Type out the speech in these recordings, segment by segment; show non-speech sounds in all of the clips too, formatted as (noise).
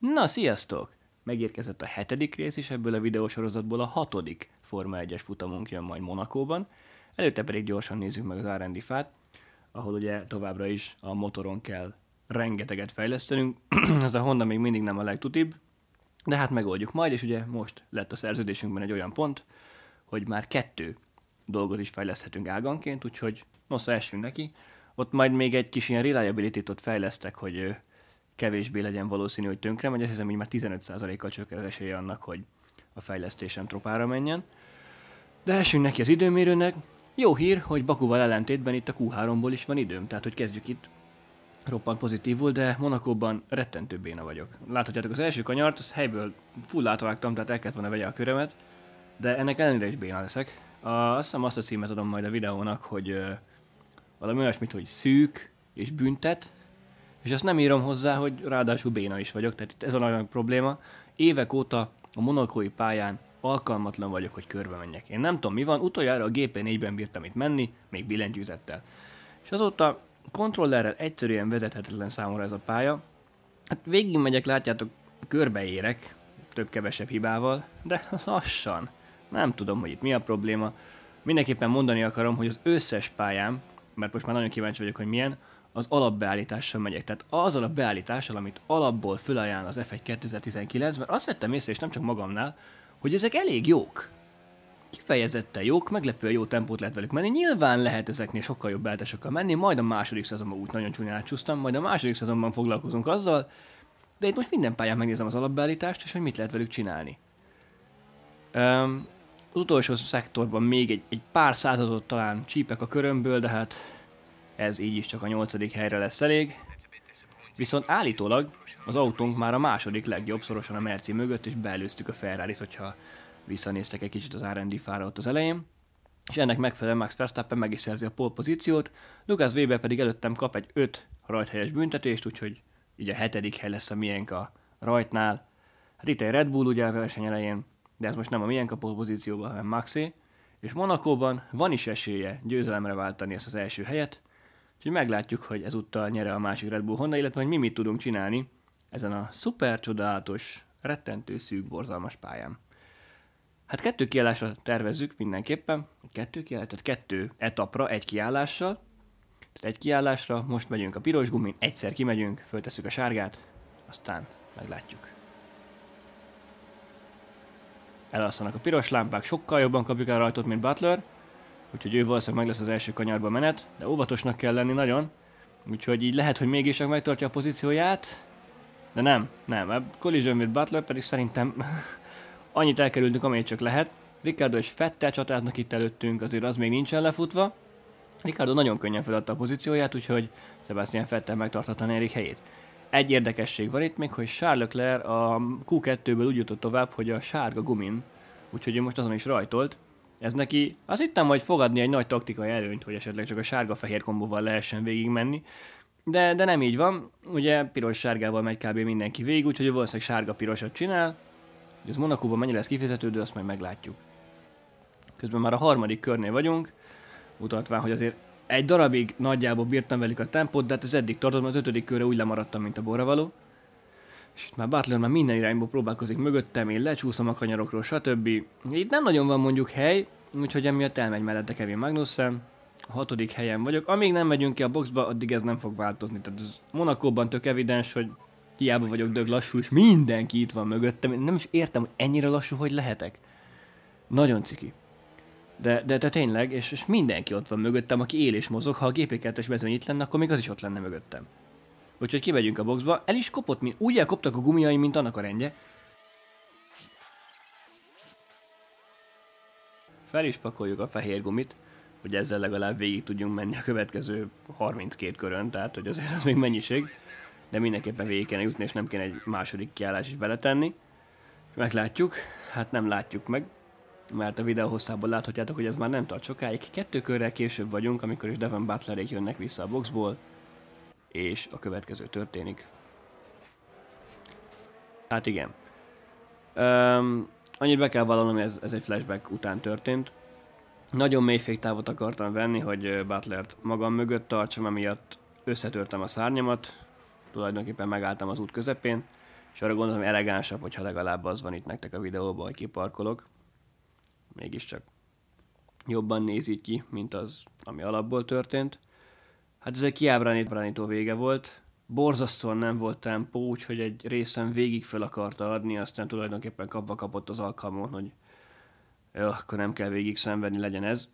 Na, sziasztok! Megérkezett a hetedik rész is ebből a videósorozatból a hatodik Forma 1-es futamunk jön majd Monakóban. Előtte pedig gyorsan nézzük meg az R&D fát, ahol ugye továbbra is a motoron kell rengeteget fejlesztenünk. (clears throat) Ez a Honda még mindig nem a legtutibb, de hát megoldjuk majd, és ugye most lett a szerződésünkben egy olyan pont, hogy már kettő dolgot is fejleszthetünk áganként, úgyhogy nosza szóval essünk neki. Ott majd még egy kis ilyen reliability-t fejlesztek, hogy kevésbé legyen valószínű, hogy tönkre megy, Azt hiszem, hogy már 15%-kal csökken az esélye annak, hogy a fejlesztésem tropára menjen. De esünk neki az időmérőnek. Jó hír, hogy Bakuval ellentétben itt a Q3-ból is van időm, tehát hogy kezdjük itt roppant pozitívul, de Monakóban rettentő béna vagyok. Láthatjátok, az első kanyart, az helyből full átvágtam, tehát el kellett volna vegye a körömet, de ennek ellenére is béna leszek. A, azt hiszem azt a címet adom majd a videónak, hogy ö, valami olyasmit, hogy szűk és büntet, és ezt nem írom hozzá, hogy ráadásul béna is vagyok, tehát itt ez a nagy probléma. Évek óta a monokói pályán alkalmatlan vagyok, hogy körbe menjek. Én nem tudom mi van, utoljára a GP4-ben bírtam itt menni, még billentyűzettel. És azóta kontrollerrel egyszerűen vezethetetlen számomra ez a pálya. Hát végig megyek, látjátok, körbeérek, több-kevesebb hibával, de lassan. Nem tudom, hogy itt mi a probléma. Mindenképpen mondani akarom, hogy az összes pályám, mert most már nagyon kíváncsi vagyok, hogy milyen, az alapbeállítással megyek. Tehát azzal a beállítással, amit alapból fölajánl az F1 2019 mert azt vettem észre, és nem csak magamnál, hogy ezek elég jók. Kifejezetten jók, meglepően jó tempót lehet velük menni. Nyilván lehet ezeknél sokkal jobb beállításokkal menni, majd a második szezonban úgy nagyon csúnyán átcsúsztam, majd a második szezonban foglalkozunk azzal, de itt most minden pályán megnézem az alapbeállítást, és hogy mit lehet velük csinálni. Um, az utolsó szektorban még egy, egy pár századot talán csípek a körömből, de hát ez így is csak a nyolcadik helyre lesz elég. Viszont állítólag az autónk már a második legjobb, szorosan a Merci mögött, és beelőztük a ferrari hogyha visszanéztek egy kicsit az R&D fára ott az elején. És ennek megfelelően Max Verstappen meg is szerzi a pole pozíciót, Lucas Weber pedig előttem kap egy 5 rajthelyes büntetést, úgyhogy így a hetedik hely lesz a miénk a rajtnál. Hát itt egy Red Bull ugye a verseny elején, de ez most nem a miénk a pole pozícióban, hanem Maxé. És Monakóban van is esélye győzelemre váltani ezt az első helyet, Úgyhogy meglátjuk, hogy ezúttal nyere a másik Red Bull Honda, illetve hogy mi mit tudunk csinálni ezen a szuper csodálatos, rettentő szűk, borzalmas pályán. Hát kettő kiállásra tervezzük mindenképpen, kettő kiállás, tehát kettő etapra egy kiállással. Tehát egy kiállásra, most megyünk a piros gumin, egyszer kimegyünk, föltesszük a sárgát, aztán meglátjuk. Elalszanak a piros lámpák, sokkal jobban kapjuk el rajtot, mint Butler, úgyhogy ő valószínűleg meg lesz az első kanyarba menet, de óvatosnak kell lenni nagyon, úgyhogy így lehet, hogy mégis csak megtartja a pozícióját, de nem, nem, a hát Collision with Butler pedig szerintem (laughs) annyit elkerültünk, amennyit csak lehet. Ricardo és Fettel csatáznak itt előttünk, azért az még nincsen lefutva. Ricardo nagyon könnyen feladta a pozícióját, úgyhogy Sebastian Fettel megtarthatta Erik helyét. Egy érdekesség van itt még, hogy Charles Leclerc a Q2-ből úgy jutott tovább, hogy a sárga gumin, úgyhogy ő most azon is rajtolt, ez neki, azt hittem, hogy fogadni egy nagy taktikai előnyt, hogy esetleg csak a sárga-fehér kombóval lehessen végigmenni, de, de nem így van, ugye piros-sárgával megy kb. mindenki végig, úgyhogy valószínűleg sárga-pirosat csinál, ez Monakóban mennyire lesz kifizetődő, azt majd meglátjuk. Közben már a harmadik körnél vagyunk, mutatván, hogy azért egy darabig nagyjából bírtam velük a tempót, de hát ez eddig tartott, mert az ötödik körre úgy lemaradtam, mint a borravaló. való és itt már Butler már minden irányból próbálkozik mögöttem, én lecsúszom a kanyarokról, stb. Itt nem nagyon van mondjuk hely, úgyhogy emiatt elmegy mellette Kevin Magnussen, a hatodik helyen vagyok. Amíg nem megyünk ki a boxba, addig ez nem fog változni. Tehát ez Monakóban tök evidens, hogy hiába vagyok dög lassú, és mindenki itt van mögöttem. Nem is értem, hogy ennyire lassú, hogy lehetek. Nagyon ciki. De, de, de tényleg, és, és mindenki ott van mögöttem, aki él és mozog, ha a GP2-es mezőny itt lenne, akkor még az is ott lenne mögöttem. Úgyhogy kimegyünk a boxba. El is kopott, mint, úgy elkoptak a gumiai, mint annak a rendje. Fel is pakoljuk a fehér gumit, hogy ezzel legalább végig tudjunk menni a következő 32 körön, tehát hogy azért az még mennyiség. De mindenképpen végig kéne jutni, és nem kéne egy második kiállás is beletenni. Meglátjuk, hát nem látjuk meg, mert a videó hosszából láthatjátok, hogy ez már nem tart sokáig. Kettő körrel később vagyunk, amikor is Devon Butlerék jönnek vissza a boxból, és a következő történik. Hát igen. Um, annyit be kell vallanom, ez, ez egy flashback után történt. Nagyon mély féktávot akartam venni, hogy Butlert magam mögött tartsam, amiatt összetörtem a szárnyamat, tulajdonképpen megálltam az út közepén, és arra gondoltam, hogy elegánsabb, hogyha legalább az van itt nektek a videóban, hogy kiparkolok. Mégiscsak jobban néz így ki, mint az, ami alapból történt. Hát ez egy kiábránító vége volt. Borzasztóan nem volt tempó, úgyhogy egy részen végig fel akarta adni, aztán tulajdonképpen kapva kapott az alkalmon, hogy jó, akkor nem kell végig szenvedni, legyen ez.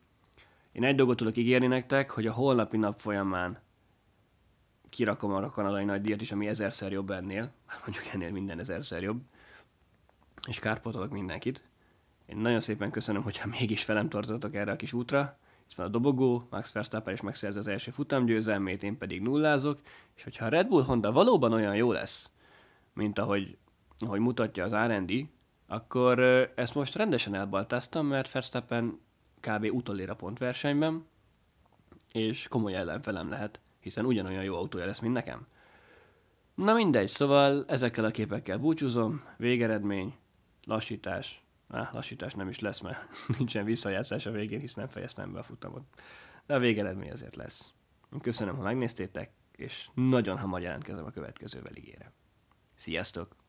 Én egy dolgot tudok ígérni nektek, hogy a holnapi nap folyamán kirakom arra a kanadai nagy díjat is, ami ezerszer jobb ennél, hát mondjuk ennél minden ezerszer jobb, és kárpotolok mindenkit. Én nagyon szépen köszönöm, hogyha mégis velem tartotok erre a kis útra itt van a dobogó, Max Verstappen is megszerzi az első futamgyőzelmét, én pedig nullázok, és hogyha a Red Bull Honda valóban olyan jó lesz, mint ahogy, ahogy mutatja az R&D, akkor ezt most rendesen elbaltáztam, mert Verstappen kb. utolér a pontversenyben, és komoly ellenfelem lehet, hiszen ugyanolyan jó autója lesz, mint nekem. Na mindegy, szóval ezekkel a képekkel búcsúzom, végeredmény, lassítás, Á, lassítás nem is lesz, mert (laughs) nincsen visszajátszás a végén, hisz nem fejeztem be a futamot. De a végeredmény azért lesz. Köszönöm, ha megnéztétek, és nagyon hamar jelentkezem a következővel ígére. Sziasztok!